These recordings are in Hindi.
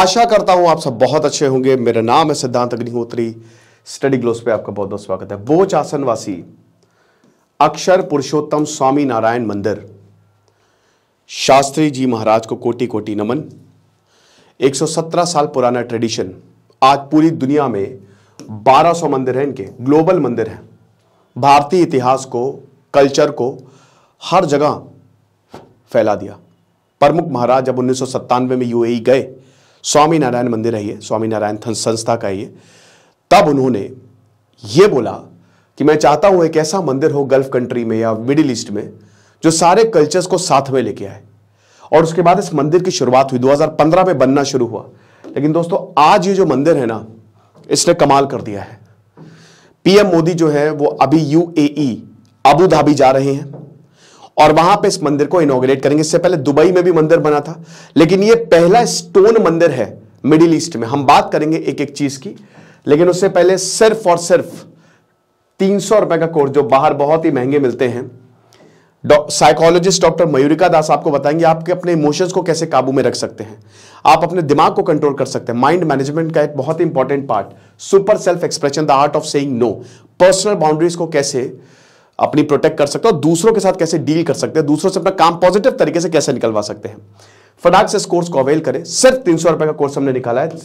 आशा करता हूं आप सब बहुत अच्छे होंगे मेरा नाम है सिद्धांत अग्निहोत्री स्टडी ग्लोस पे आपका बहुत बहुत स्वागत है बोच आसनवासी अक्षर पुरुषोत्तम स्वामी नारायण मंदिर शास्त्री जी महाराज को कोटि कोटि नमन 117 साल पुराना ट्रेडिशन आज पूरी दुनिया में 1200 मंदिर हैं इनके ग्लोबल मंदिर हैं भारतीय इतिहास को कल्चर को हर जगह फैला दिया प्रमुख महाराज जब उन्नीस में यूएई e गए स्वामी नारायण मंदिर है ये स्वामी नारायण संस्था का ये तब उन्होंने ये बोला कि मैं चाहता हूं एक ऐसा मंदिर हो गल्फ कंट्री में या मिडिल ईस्ट में जो सारे कल्चर्स को साथ में लेके आए और उसके बाद इस मंदिर की शुरुआत हुई 2015 में बनना शुरू हुआ लेकिन दोस्तों आज ये जो मंदिर है ना इसने कमाल कर दिया है पीएम मोदी जो है वो अभी यूएई अबू धाबी जा रहे हैं और वहां पे इस मंदिर को इनोग्रेट करेंगे इससे पहले दुबई में भी मंदिर बना था लेकिन ये पहला स्टोन मंदिर है मिडिल ईस्ट में हम बात करेंगे एक एक चीज की लेकिन उससे पहले सिर्फ और सिर्फ तीन सौ रुपए का कोर्स जो बाहर बहुत ही महंगे मिलते हैं साइकोलॉजिस्ट डॉक्टर मयूरिका दास आपको बताएंगे आपके अपने इमोशंस को कैसे काबू में रख सकते हैं आप अपने दिमाग को कंट्रोल कर सकते हैं माइंड मैनेजमेंट का एक बहुत ही important part super self expression the art of saying no personal boundaries को कैसे अपनी प्रोटेक्ट कर सकते हैं दूसरों के साथ कैसे डील कर सकते हैं दूसरों से अपना काम पॉजिटिव तरीके से कैसे निकलवा सकते हैं फटाक से इस कोर्स को अवेल करें सिर्फ तीन सौ रुपए का कोर्स हमने निकाला है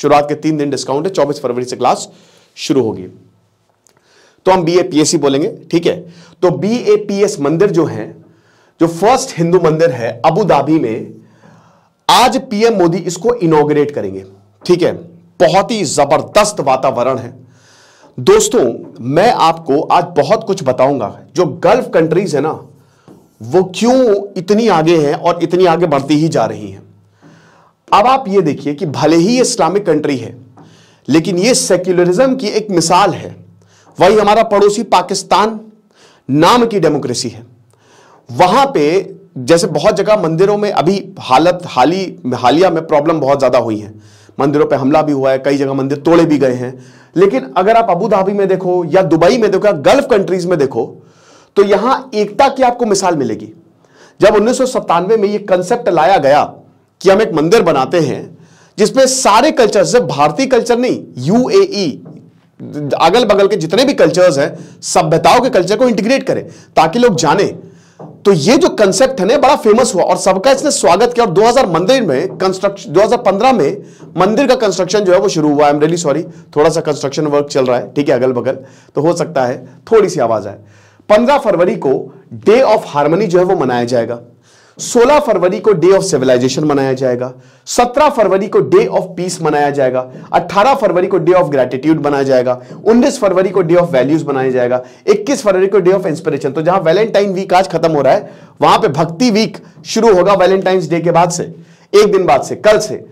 शुरुआत के तीन दिन डिस्काउंट है चौबीस फरवरी से क्लास शुरू होगी तो हम B A P S C बोलेंगे ठीक है तो बी ए पी एस मंदिर जो है जो फर्स्ट हिंदू मंदिर है अबू धाबी में आज पीएम मोदी इसको इनोग्रेट करेंगे ठीक है बहुत ही जबरदस्त वातावरण है दोस्तों मैं आपको आज बहुत कुछ बताऊंगा जो गल्फ कंट्रीज है ना वो क्यों इतनी आगे हैं और इतनी आगे बढ़ती ही जा रही हैं अब आप ये देखिए कि भले ही इस्लामिक कंट्री है लेकिन ये सेक्युलरिज्म की एक मिसाल है वही हमारा पड़ोसी पाकिस्तान नाम की डेमोक्रेसी है वहां पे जैसे बहुत जगह मंदिरों में अभी हालत हाली हालिया में प्रॉब्लम बहुत ज़्यादा हुई है मंदिरों पे हमला भी हुआ है कई जगह मंदिर तोड़े भी गए हैं लेकिन अगर आप अबू धाबी में देखो या दुबई में देखो या गल्फ कंट्रीज में देखो तो यहां एकता की आपको मिसाल मिलेगी जब उन्नीस में यह कंसेप्ट लाया गया कि हम एक मंदिर बनाते हैं जिसमें सारे कल्चर सिर्फ भारतीय कल्चर नहीं यूएई e, अगल बगल के जितने भी कल्चर्स हैं सभ्यताओं के कल्चर को इंटीग्रेट करें ताकि लोग जाने तो ये जो कंसेप्ट है ना बड़ा फेमस हुआ और सबका इसने स्वागत किया और 2000 मंदिर में कंस्ट्रक्शन 2015 में मंदिर का कंस्ट्रक्शन जो है वो शुरू हुआ आई एम रियली सॉरी थोड़ा सा कंस्ट्रक्शन वर्क चल रहा है ठीक है अगल बगल तो हो सकता है थोड़ी सी आवाज आए 15 फरवरी को डे ऑफ हार्मनी जो है वो मनाया जाएगा 16 फरवरी को डे ऑफ सिविलाइजेशन मनाया जाएगा 17 फरवरी को डे ऑफ पीस मनाया जाएगा 18 फरवरी को डे ऑफ ग्रेटिट्यूड मनाया जाएगा 19 फरवरी को डे ऑफ वैल्यूज मनाया जाएगा 21 फरवरी को डे ऑफ इंस्पिरेशन तो जहां वैलेंटाइन वीक आज खत्म हो रहा है वहां पे भक्ति वीक शुरू होगा वैलेंटाइन डे के बाद से एक दिन बाद से कल से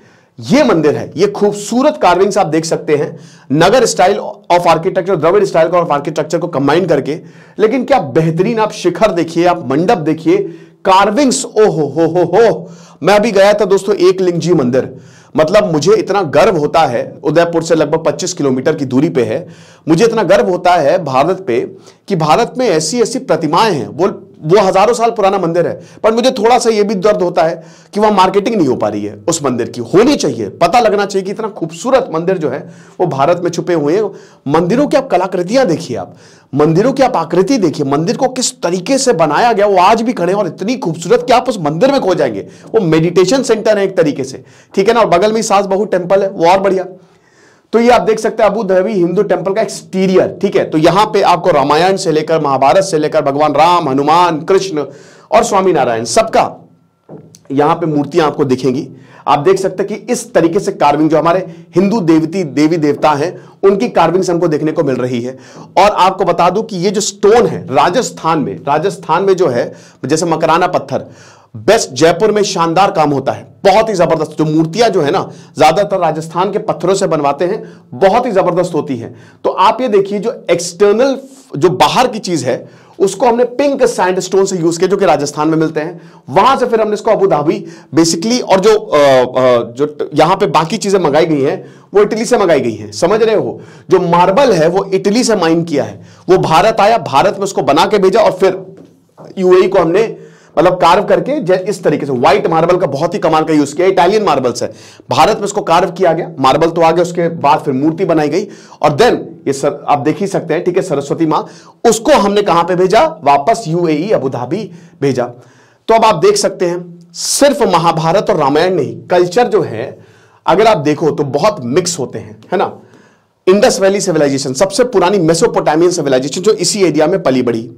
ये मंदिर है ये खूबसूरत कार्विंग्स आप देख सकते हैं Nagara style of architecture Dravida style of architecture को कंबाइन करके लेकिन क्या बेहतरीन आप शिखर देखिए आप मंडप देखिए कार्विंग्स ओ हो हो हो हो मैं अभी गया था दोस्तों एक लिंग जी मंदिर मतलब मुझे इतना गर्व होता है उदयपुर से लगभग 25 किलोमीटर की दूरी पे है मुझे इतना गर्व होता है भारत पे कि भारत में ऐसी ऐसी प्रतिमाएं हैं वो वो हजारों साल पुराना मंदिर है पर मुझे थोड़ा सा ये भी दर्द होता है कि वहां मार्केटिंग नहीं हो पा रही है उस मंदिर की होनी चाहिए पता लगना चाहिए कि इतना खूबसूरत मंदिर जो है वो भारत में छुपे हुए हैं मंदिरों की आप कलाकृतियां देखिए आप मंदिरों की आप आकृति देखिए मंदिर को किस तरीके से बनाया गया वो आज भी खड़े और इतनी खूबसूरत कि आप उस मंदिर में खो जाएंगे वो मेडिटेशन सेंटर है एक तरीके से ठीक है ना और बगल में सास बहु टेम्पल है वो और बढ़िया तो ये आप देख सकते हैं अबू धाबी हिंदू टेंपल का एक्सटीरियर ठीक है तो यहां पे आपको रामायण से लेकर महाभारत से लेकर भगवान राम हनुमान कृष्ण और स्वामी नारायण सबका यहां पे मूर्तियां आपको दिखेंगी आप देख सकते हैं कि इस तरीके से कार्विंग जो हमारे हिंदू देवती देवी देवता हैं उनकी कार्विंग्स हमको देखने को मिल रही है और आपको बता दूं कि ये जो स्टोन है राजस्थान में राजस्थान में जो है जैसे मकराना पत्थर बेस्ट जयपुर में शानदार काम होता है बहुत ही जबरदस्त जो मूर्तियां जो है ना ज्यादातर राजस्थान के पत्थरों से बनवाते हैं बहुत ही जबरदस्त होती है तो आप ये देखिए जो एक्सटर्नल जो बाहर की चीज है उसको हमने पिंक सैंड स्टोन से यूज किया जो कि राजस्थान में मिलते हैं वहां से फिर हमने इसको अबू धाबी बेसिकली और जो आ, आ, जो यहां पे बाकी चीजें मंगाई गई हैं वो इटली से मंगाई गई हैं समझ रहे हो जो मार्बल है वो इटली से माइन किया है वो भारत आया भारत में उसको बना के भेजा और फिर यूएई e को हमने मतलब कार्व करके इस तरीके से व्हाइट मार्बल का बहुत ही कमाल का यूज किया इटालियन मार्बल्स है भारत में इसको कार्व किया गया मार्बल तो आ गया उसके बाद फिर मूर्ति बनाई गई और देन ये सर आप देख ही सकते हैं ठीक है सरस्वती माँ उसको हमने कहां पे भेजा वापस यूएई अबू धाबी भेजा तो अब आप देख सकते हैं सिर्फ महाभारत और रामायण नहीं कल्चर जो है अगर आप देखो तो बहुत मिक्स होते हैं है ना इंडस वैली सिविलाइजेशन सबसे पुरानी मेसोपोटामियन सिविलाइजेशन जो इसी एरिया में पली बढ़ी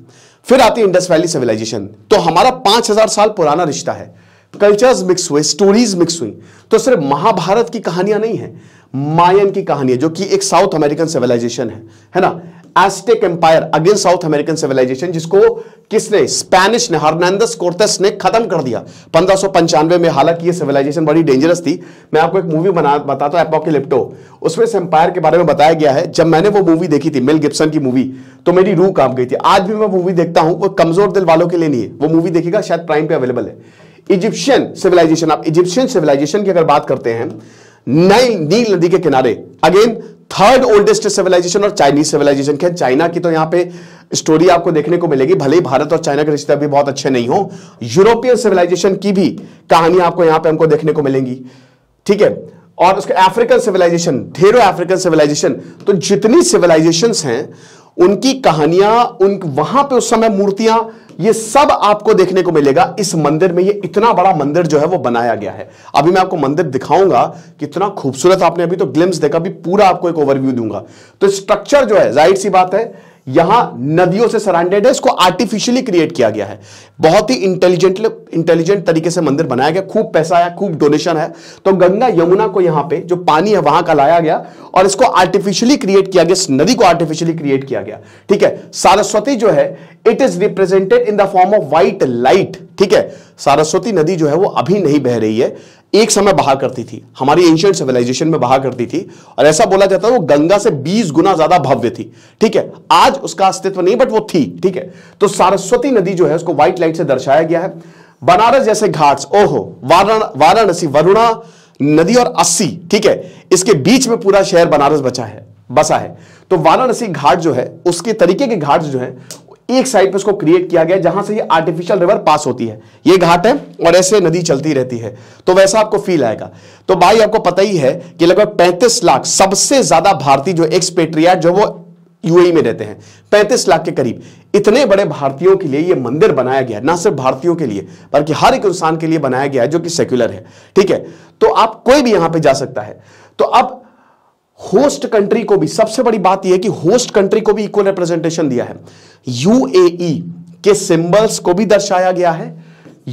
फिर आती है इंडस वैली सिविलाइजेशन तो हमारा 5000 साल पुराना रिश्ता है कल्चर्स मिक्स हुए स्टोरीज मिक्स हुई तो सिर्फ महाभारत की कहानियां नहीं है मायन की कहानी है जो कि एक साउथ अमेरिकन सिविलाइजेशन है है ना Aztec empire against South American civilization जिसको किसने स्पेनिश ने हर्नांदस कोर्टेस ने खत्म कर दिया पंद्रह में हालांकि ये सिविलाइजेशन बड़ी डेंजरस थी मैं आपको एक मूवी बना बताता हूं लिप्टो उसमें इस एम्पायर के बारे में बताया गया है जब मैंने वो मूवी देखी थी मिल गिप्सन की मूवी तो मेरी रूह काम गई थी आज भी मैं मूवी देखता हूं वो कमजोर दिल वालों के लिए नहीं है वो मूवी देखेगा शायद प्राइम पे अवेलेबल है इजिप्शियन सिविलाइजेशन आप इजिप्शियन सिविलाइजेशन की अगर बात करते हैं नई नील नदी के किनारे अगेन थर्ड ओल्डेस्ट सिविलाइजेशन और चाइनीज सिविलाइजेशन क्या चाइना की तो यहां पे स्टोरी आपको देखने को मिलेगी भले ही भारत और चाइना के रिश्ते अभी बहुत अच्छे नहीं हो यूरोपियन सिविलाइजेशन की भी कहानी आपको यहां पे हमको देखने को मिलेंगी ठीक है और उसके अफ्रीकन सिविलाइजेशन ढेरों अफ्रीकन सिविलाइजेशन तो जितनी सिविलाइजेशन हैं उनकी कहानियां उन वहां पे उस समय मूर्तियां ये सब आपको देखने को मिलेगा इस मंदिर में ये इतना बड़ा मंदिर जो है वो बनाया गया है अभी मैं आपको मंदिर दिखाऊंगा कितना खूबसूरत आपने अभी तो ग्लिम्स देखा अभी पूरा आपको एक ओवरव्यू दूंगा तो स्ट्रक्चर जो है जाहिर सी बात है यहां नदियों से सराउंडेड है इसको आर्टिफिशियली क्रिएट किया गया है बहुत ही इंटेलिजेंट इंटेलिजेंट तरीके से मंदिर बनाया गया खूब पैसा आया खूब डोनेशन है तो गंगा यमुना को यहां पे जो पानी है वहां का लाया गया और इसको आर्टिफिशियली क्रिएट किया गया इस नदी को आर्टिफिशियली क्रिएट किया गया ठीक है सारस्वती जो है it is represented in the form of white light ठीक है सारस्वती नदी जो है वो अभी नहीं बह रही है एक समय बहा करती थी हमारी एंशियंट सिविलाइजेशन में बहा करती थी और ऐसा बोला जाता है वो गंगा से 20 गुना ज्यादा भव्य थी ठीक है आज उसका अस्तित्व नहीं बट वो थी ठीक है तो सारस्वती नदी जो है उसको व्हाइट लाइट से दर्शाया गया है बनारस जैसे घाट्स ओहो वाराणसी वरुणा नदी और अस्सी ठीक है इसके बीच में पूरा शहर बनारस बचा है बसा है तो वाराणसी घाट जो है उसके तरीके के घाट जो है एक साइड पे उसको क्रिएट किया गया जहां से ये आर्टिफिशियल रिवर पास होती है ये घाट है और ऐसे नदी चलती रहती है तो वैसा आपको फील आएगा तो भाई आपको पता ही है कि लगभग पैंतीस लाख सबसे ज्यादा भारतीय जो एक्सपेट्रियाट जो वो यूएई e में रहते हैं पैंतीस लाख के करीब इतने बड़े भारतीयों के लिए ये मंदिर बनाया गया ना सिर्फ भारतीयों के लिए बल्कि हर एक इंसान के लिए बनाया गया है जो कि सेक्युलर है ठीक है तो आप कोई भी यहां पे जा सकता है तो अब होस्ट कंट्री को भी सबसे बड़ी बात यह कि होस्ट कंट्री को भी इक्वल रिप्रेजेंटेशन दिया है यूएई e के सिंबल्स को भी दर्शाया गया है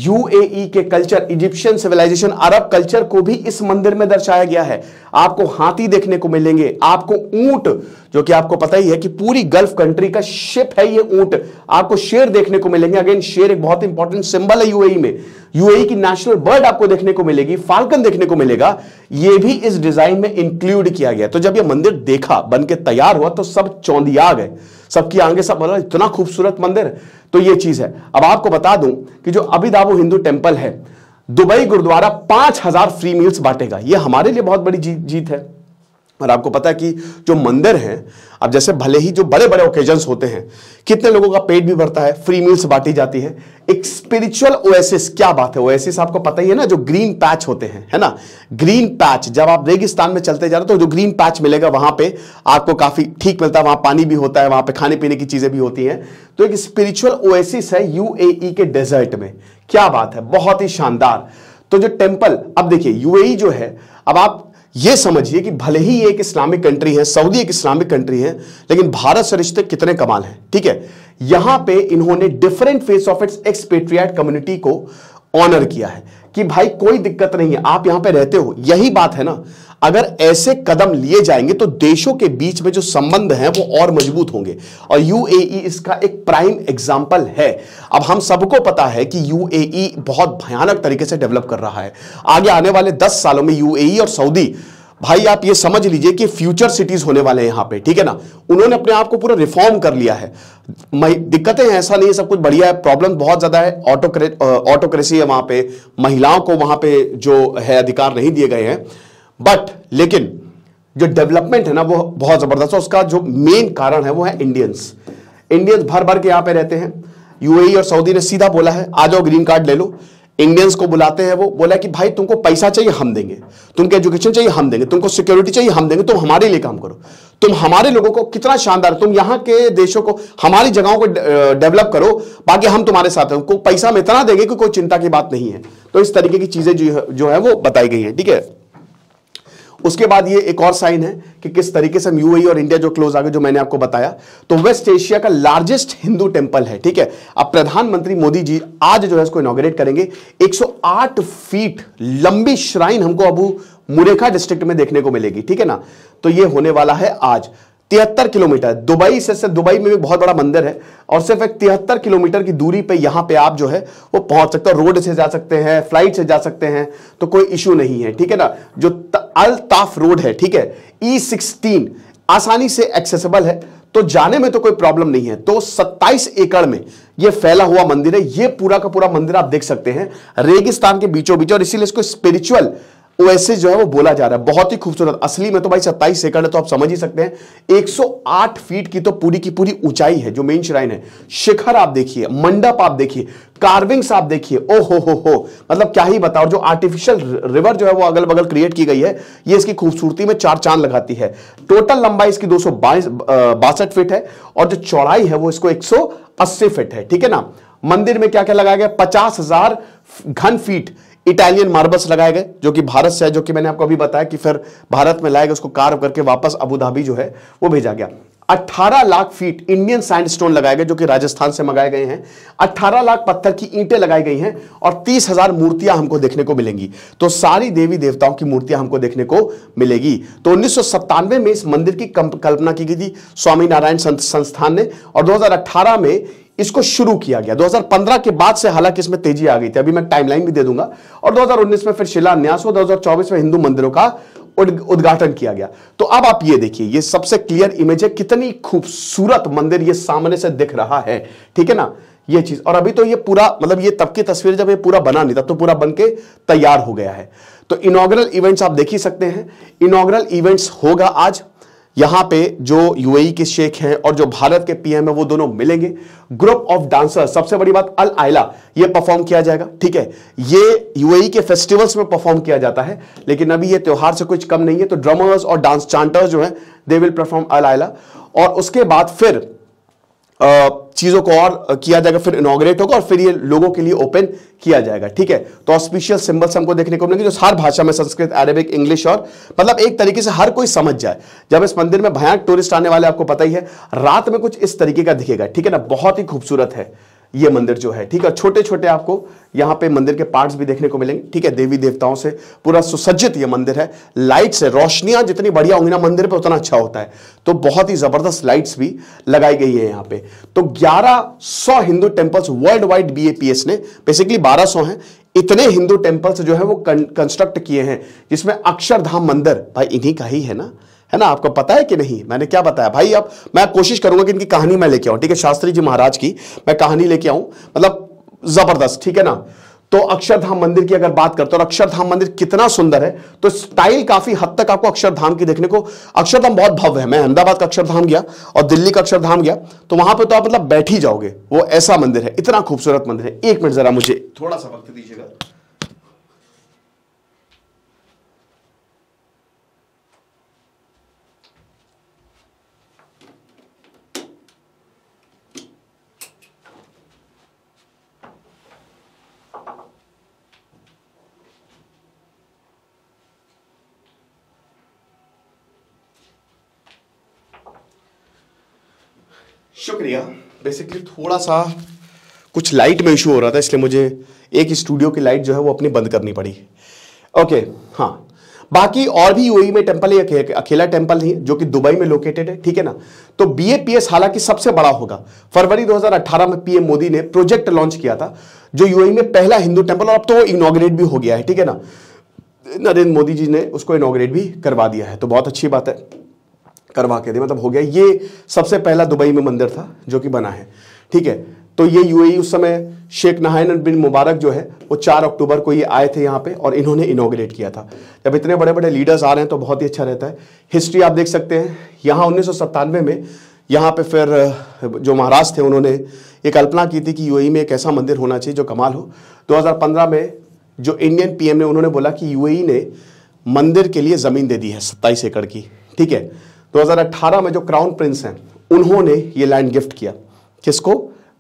यूएई e के culture Egyptian civilization Arab culture को भी इस मंदिर में दर्शाया गया है आपको हाथी देखने को मिलेंगे आपको ऊंट जो कि आपको पता ही है कि पूरी गल्फ कंट्री का शिप है ये ऊंट आपको शेर देखने को मिलेंगे अगेन शेर एक बहुत इंपॉर्टेंट सिंबल है यूएई e में यूएई की नेशनल बर्ड आपको देखने को मिलेगी फाल्कन देखने को मिलेगा ये भी इस डिजाइन में इंक्लूड किया गया तो जब ये मंदिर देखा बन के तैयार हुआ तो सब चौंधिया गए सबकी आगे सब बोला मतलब इतना खूबसूरत मंदिर तो ये चीज है अब आपको बता दूं कि जो अभिदाबू हिंदू टेम्पल है दुबई गुरुद्वारा पांच हजार फ्री मील्स बांटेगा यह हमारे लिए बहुत बड़ी जीत है और आपको पता है कि जो मंदिर हैं अब जैसे भले ही जो बड़े बड़े ओकेजन्स होते हैं कितने लोगों का पेट भी भरता है फ्री मील्स बांटी जाती है एक स्पिरिचुअल ओएसिस क्या बात है ओएसिस आपको पता ही है ना जो ग्रीन पैच होते हैं है ना ग्रीन पैच जब आप रेगिस्तान में चलते जा रहे हो तो जो ग्रीन पैच मिलेगा वहां पर आपको काफी ठीक मिलता है वहां पानी भी होता है वहां पर खाने पीने की चीजें भी होती हैं तो एक स्पिरिचुअल ओएसिस है यू e के डेजर्ट में क्या बात है बहुत ही शानदार तो जो टेम्पल अब देखिए यूएई e जो है अब आप ये समझिए कि भले ही एक इस्लामिक कंट्री है सऊदी एक इस्लामिक कंट्री है लेकिन भारत से रिश्ते कितने कमाल हैं ठीक है यहां पे इन्होंने different face of its expatriate community को ऑनर किया है कि भाई कोई दिक्कत नहीं है आप यहां पे रहते हो यही बात है ना अगर ऐसे कदम लिए जाएंगे तो देशों के बीच में जो संबंध हैं वो और मजबूत होंगे और यूएई e इसका एक प्राइम एग्जाम्पल है अब हम सबको पता है कि यूएई e बहुत भयानक तरीके से डेवलप कर रहा है आगे आने वाले दस सालों में यूएई e और सऊदी भाई आप ये समझ लीजिए कि फ्यूचर सिटीज होने वाले हैं यहां पे ठीक है ना उन्होंने अपने आप को पूरा रिफॉर्म कर लिया है दिक्कतें हैं ऐसा नहीं है सब कुछ बढ़िया है प्रॉब्लम बहुत ज्यादा है ऑटोक्रेट ऑटोक्रेसी है वहां पे महिलाओं को वहां पे जो है अधिकार नहीं दिए गए हैं बट लेकिन जो डेवलपमेंट है ना वो बहुत ज़बरदस्त है उसका जो मेन कारण है वो है इंडियंस इंडियंस भर भर के यहां पे रहते हैं यूएई e और सऊदी ने सीधा बोला है आ जाओ ग्रीन कार्ड ले लो इंडियंस को बुलाते हैं वो बोला कि भाई तुमको पैसा चाहिए हम देंगे तुमको एजुकेशन चाहिए हम देंगे तुमको सिक्योरिटी चाहिए हम देंगे तुम हमारे लिए काम करो तुम हमारे लोगों को कितना शानदार तुम यहां के देशों को हमारी जगहों को डेवलप करो बाकी हम तुम्हारे साथ हैं पैसा हम इतना देंगे कि कोई चिंता की बात नहीं है तो इस तरीके की चीज़ें जो है वो बताई गई है ठीक है उसके बाद ये एक और साइन है कि किस तरीके से हम e और इंडिया जो क्लोज आ गए जो मैंने आपको बताया तो वेस्ट एशिया का लार्जेस्ट हिंदू टेम्पल है ठीक है अब प्रधानमंत्री मोदी जी आज जो है इसको इनोग्रेट करेंगे 108 फीट लंबी श्राइन हमको अबू मुरेखा डिस्ट्रिक्ट में देखने को मिलेगी ठीक है ना तो ये होने वाला है आज तिहत्तर किलोमीटर दुबई से, से दुबई में भी बहुत बड़ा मंदिर है और सिर्फ एक तिहत्तर किलोमीटर की दूरी पे यहां पे आप जो है वो पहुंच सकते हो रोड से जा सकते हैं फ्लाइट से जा सकते हैं तो कोई इशू नहीं है ठीक है ना जो अल ताफ रोड है ठीक है ई e सिक्सटीन आसानी से एक्सेसिबल है तो जाने में तो कोई प्रॉब्लम नहीं है तो 27 एकड़ में यह फैला हुआ मंदिर है यह पूरा का पूरा मंदिर आप देख सकते हैं रेगिस्तान के बीचों बीच और इसीलिए इसको स्पिरिचुअल ओएसए जो है वो बोला जा रहा है बहुत ही खूबसूरत असली में तो भाई सत्ताईस एकड़ है तो आप समझ ही सकते हैं 108 फीट की तो पूरी की पूरी ऊंचाई है जो मेन श्राइन है शिखर आप देखिए मंडप आप देखिए कार्विंग्स आप देखिए ओ हो हो हो मतलब क्या ही बताओ जो आर्टिफिशियल रिवर जो है वो अगल बगल क्रिएट की गई है ये इसकी खूबसूरती में चार चांद लगाती है टोटल लंबाई इसकी दो बासठ फीट है और जो चौड़ाई है वो इसको एक फीट है ठीक है ना मंदिर में क्या क्या लगाया गया पचास हजार घन फीट इटालियन मार्बल्स लगाए गए जो कि भारत से है जो कि मैंने आपको अभी बताया कि फिर भारत में लाए गए उसको कार्व करके वापस अबूधाबी जो है वो भेजा गया 18 लाख फीट इंडियन सैंडस्टोन लगाए गए जो कि राजस्थान से मंगाए गए हैं 18 लाख पत्थर की ईंटें लगाई गई हैं और 30,000 मूर्तियां हमको देखने को मिलेंगी तो सारी देवी देवताओं की मूर्तियां हमको देखने को मिलेगी तो उन्नीस में इस मंदिर की कल्पना की गई थी स्वामी नारायण संस्थान ने और 2018 में इसको शुरू किया गया 2015 के बाद से हालांकि इसमें तेजी आ गई थी अभी मैं टाइमलाइन भी दे दूंगा और 2019 में फिर शिलान्यास हो 2024 में हिंदू मंदिरों का उद्घाटन किया गया तो अब आप ये देखिए ये सबसे क्लियर इमेज है कितनी खूबसूरत मंदिर ये सामने से दिख रहा है ठीक है ना ये चीज और अभी तो ये पूरा मतलब ये तब की तस्वीर जब ये पूरा बना नहीं था तो पूरा बन के तैयार हो गया है तो इनोग्रल इवेंट्स आप देख ही सकते हैं इनोग्रल इवेंट्स होगा आज यहाँ पे जो यूएई e के शेख हैं और जो भारत के पीएम है वो दोनों मिलेंगे ग्रुप ऑफ डांसर सबसे बड़ी बात अल आयला ये परफॉर्म किया जाएगा ठीक है ये यूएई e के फेस्टिवल्स में परफॉर्म किया जाता है लेकिन अभी ये त्यौहार से कुछ कम नहीं है तो ड्रमर्स और डांस चांटर्स जो हैं दे विल परफॉर्म अल आयला और उसके बाद फिर चीज़ों को और किया जाएगा फिर इनोग्रेट होगा और फिर ये लोगों के लिए ओपन किया जाएगा ठीक है तो ऑस्पिशियल सिंबल्स हमको देखने को मिलेंगे जो हर भाषा में संस्कृत अरेबिक इंग्लिश और मतलब एक तरीके से हर कोई समझ जाए जब इस मंदिर में भयानक टूरिस्ट आने वाले आपको पता ही है रात में कुछ इस तरीके का दिखेगा ठीक है ना बहुत ही खूबसूरत है ये मंदिर जो है ठीक है छोटे छोटे आपको यहां पे मंदिर के पार्ट्स भी देखने को मिलेंगे ठीक है देवी देवताओं से पूरा सुसज्जित ये मंदिर है लाइट्स है रोशनियां जितनी बढ़िया होंगी ना मंदिर पे उतना अच्छा होता है तो बहुत ही ज़बरदस्त लाइट्स भी लगाई गई है यहां पे तो 1100 हिंदू टेंपल्स वर्ल्ड वाइड बी ने बेसिकली 1200 हैं इतने हिंदू टेम्पल्स जो है वो कंस्ट्रक्ट किए हैं जिसमें अक्षरधाम मंदिर भाई इन्हीं का ही है ना है ना आपको पता है कि नहीं मैंने क्या बताया भाई अब मैं कोशिश करूंगा कि इनकी कहानी मैं लेके आऊं ठीक है शास्त्री जी महाराज की मैं कहानी लेके आऊँ मतलब जबरदस्त ठीक है ना तो अक्षरधाम मंदिर की अगर बात करते हो और अक्षरधाम मंदिर कितना सुंदर है तो स्टाइल काफी हद तक आपको अक्षरधाम की देखने को अक्षरधाम बहुत भव्य है मैं अहमदाबाद का अक्षरधाम गया और दिल्ली का अक्षरधाम गया तो वहां पे तो आप मतलब बैठ ही जाओगे वो ऐसा मंदिर है इतना खूबसूरत मंदिर है एक मिनट जरा मुझे थोड़ा सा वक्त दीजिएगा शुक्रिया बेसिकली थोड़ा सा कुछ लाइट में इशू हो रहा था इसलिए मुझे एक स्टूडियो की लाइट जो है वो अपनी बंद करनी पड़ी ओके हाँ बाकी और भी यूएई e में टेम्पल है अकेला टेम्पल नहीं जो कि दुबई में लोकेटेड है ठीक है ना तो बीएपीएस हालांकि सबसे बड़ा होगा फरवरी 2018 में पीएम मोदी ने प्रोजेक्ट लॉन्च किया था जो यूएई e में पहला हिंदू टेम्पल और अब तो वो इनोग्रेट भी हो गया है ठीक है ना नरेंद्र मोदी जी ने उसको इनोग्रेट भी करवा दिया है तो बहुत अच्छी बात है करवा के दे मतलब हो गया ये सबसे पहला दुबई में मंदिर था जो कि बना है ठीक है तो ये यूएई उस समय शेख नहायन बिन मुबारक जो है वो चार अक्टूबर को ये आए थे यहाँ पे और इन्होंने इनोग्रेट किया था जब इतने बड़े बड़े लीडर्स आ रहे हैं तो बहुत ही अच्छा रहता है हिस्ट्री आप देख सकते हैं यहाँ उन्नीस में यहाँ पे फिर जो महाराज थे उन्होंने ये कल्पना की थी कि यूएई में एक ऐसा मंदिर होना चाहिए जो कमाल हो 2015 में जो इंडियन पीएम ने उन्होंने बोला कि यूएई ने मंदिर के लिए ज़मीन दे दी है सत्ताईस एकड़ की ठीक है 2018 में जो क्राउन प्रिंस हैं उन्होंने ये लैंड गिफ्ट किया किसको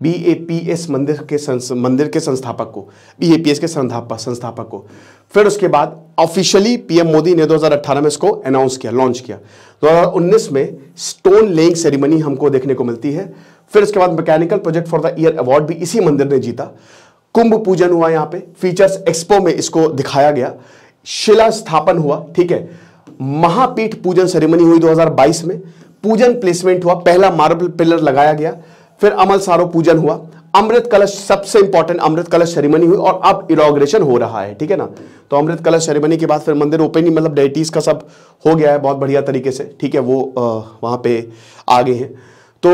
बी ए पी एस मंदिर के संस, मंदिर के संस्थापक को बी ए पी एस के संस्थापक को फिर उसके बाद ऑफिशियली पीएम मोदी ने 2018 में इसको अनाउंस किया लॉन्च किया 2019 में स्टोन लेइंग सेरेमनी हमको देखने को मिलती है फिर उसके बाद mechanical project for the year award भी इसी मंदिर ने जीता कुंभ पूजन हुआ यहाँ पे फीचर्स एक्सपो में इसको दिखाया गया शिला स्थापन हुआ ठीक है महापीठ पूजन सेरेमनी हुई 2022 में पूजन प्लेसमेंट हुआ पहला मार्बल पिलर लगाया गया फिर अमल सारो पूजन हुआ अमृत कलश सबसे इंपॉर्टेंट अमृत कलश सेरेमनी हुई और अब इनोग्रेशन हो रहा है ठीक है ना तो अमृत कलश सेरेमनी के बाद फिर मंदिर ओपन ही मतलब डेटीज का सब हो गया है बहुत बढ़िया तरीके से ठीक है वो वहां पे आगे हैं तो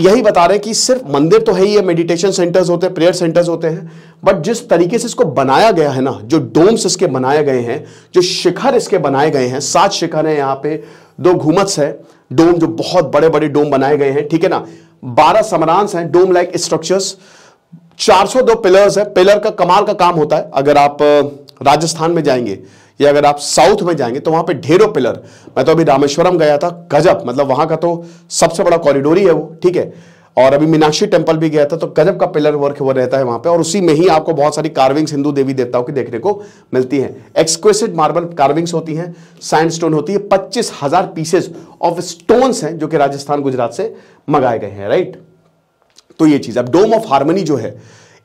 यही बता रहे हैं कि सिर्फ मंदिर तो है ही है मेडिटेशन सेंटर्स होते हैं प्रेयर सेंटर्स होते हैं बट जिस तरीके से इसको बनाया गया है ना जो डोम्स इसके बनाए गए हैं जो शिखर इसके बनाए गए हैं सात शिखर हैं यहाँ पे दो घूमत्स है डोम जो बहुत बड़े बड़े डोम बनाए गए हैं ठीक है ना बारह समरांस हैं डोम लाइक स्ट्रक्चर्स 402 पिलर्स है पिलर का कमाल का काम होता है अगर आप राजस्थान में जाएंगे या अगर आप साउथ में जाएंगे तो वहां पे ढेरों पिलर मैं तो अभी रामेश्वरम गया था गजब मतलब वहां का तो सबसे बड़ा कॉरिडोर ही है वो ठीक है और अभी मीनाक्षी टेम्पल भी गया था तो गजब का पिलर वर्क वो रहता है वहां पे और उसी में ही आपको बहुत सारी कार्विंग्स हिंदू देवी देवताओं की देखने को मिलती हैं एक्सक्वेसिट मार्बल कार्विंग्स होती हैं साइन स्टोन होती है पच्चीस हजार पीसेस ऑफ स्टोन्स हैं जो कि राजस्थान गुजरात से मंगाए गए हैं राइट तो ये चीज़ अब डोम ऑफ हार्मनी जो है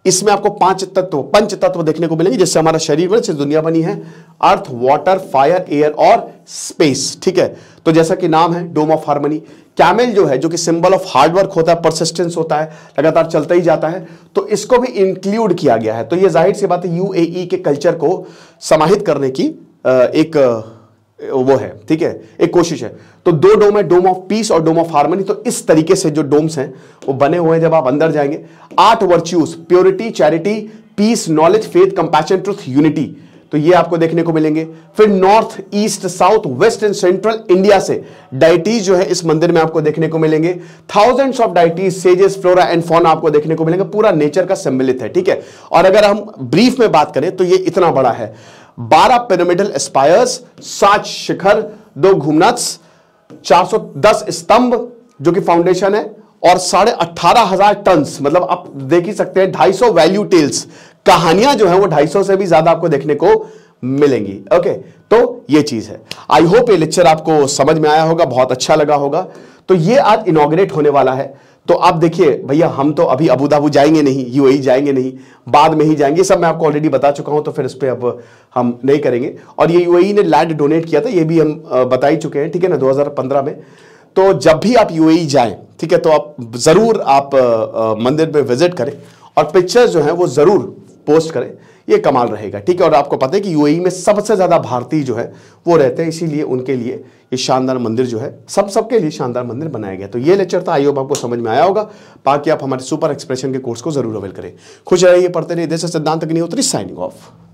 इसमें आपको पांच तत्व पंच तत्व देखने को मिलेंगे जिससे हमारा शरीर में जिससे दुनिया बनी है अर्थ वाटर फायर एयर और स्पेस ठीक है तो जैसा कि नाम है डोम ऑफ हार्मनी कैमिल जो है जो कि सिंबल ऑफ हार्डवर्क होता है परसिस्टेंस होता है लगातार चलता ही जाता है तो इसको भी इंक्लूड किया गया है तो ये जाहिर सी बात है यूएई e के कल्चर को समाहित करने की एक वो है ठीक है एक कोशिश है तो दो डोम है डोम ऑफ पीस और डोम ऑफ हार्मनी तो इस तरीके से जो डोम्स हैं वो बने हुए हैं जब आप अंदर जाएंगे आठ virtues purity charity peace knowledge faith compassion truth unity तो ये आपको देखने को मिलेंगे फिर north east south west and central India से डाइटीज जो है इस मंदिर में आपको देखने को मिलेंगे thousands of deities sages flora and fauna आपको देखने को मिलेंगे पूरा नेचर का सम्मिलित है ठीक है और अगर हम ब्रीफ में बात करें तो ये इतना बड़ा है 12 पिरामिडल स्पायर्स सात शिखर दो घूमनट्स 410 स्तंभ जो कि फाउंडेशन है और साढ़े अट्ठारह हजार टन मतलब आप देख ही सकते हैं 250 वैल्यू टेल्स कहानियां जो है वो 250 से भी ज्यादा आपको देखने को मिलेंगी ओके तो ये चीज है आई होप ये लेक्चर आपको समझ में आया होगा बहुत अच्छा लगा होगा तो ये आज इनोग्रेट होने वाला है तो आप देखिए भैया हम तो अभी अबू धाबू जाएंगे नहीं यू जाएंगे नहीं बाद में ही जाएंगे सब मैं आपको ऑलरेडी बता चुका हूं तो फिर इस पर अब हम नहीं करेंगे और ये यू ने लैंड डोनेट किया था ये भी हम बता ही चुके हैं ठीक है ना 2015 में तो जब भी आप यू जाएं ठीक है तो आप ज़रूर आप मंदिर में विजिट करें और पिक्चर्स जो हैं वो ज़रूर पोस्ट करें ये कमाल रहेगा ठीक है और आपको पता है कि यूएई e में सबसे ज़्यादा भारतीय जो है वो रहते हैं इसीलिए उनके लिए ये शानदार मंदिर जो है सब सबके लिए शानदार मंदिर बनाया गया तो ये लेक्चर था आई आपको समझ में आया होगा बाकी आप हमारे सुपर एक्सप्रेशन के कोर्स को जरूर अवेल करें खुश रहिए पढ़ते रहिए देश सिद्धांत की नहीं होती साइनिंग ऑफ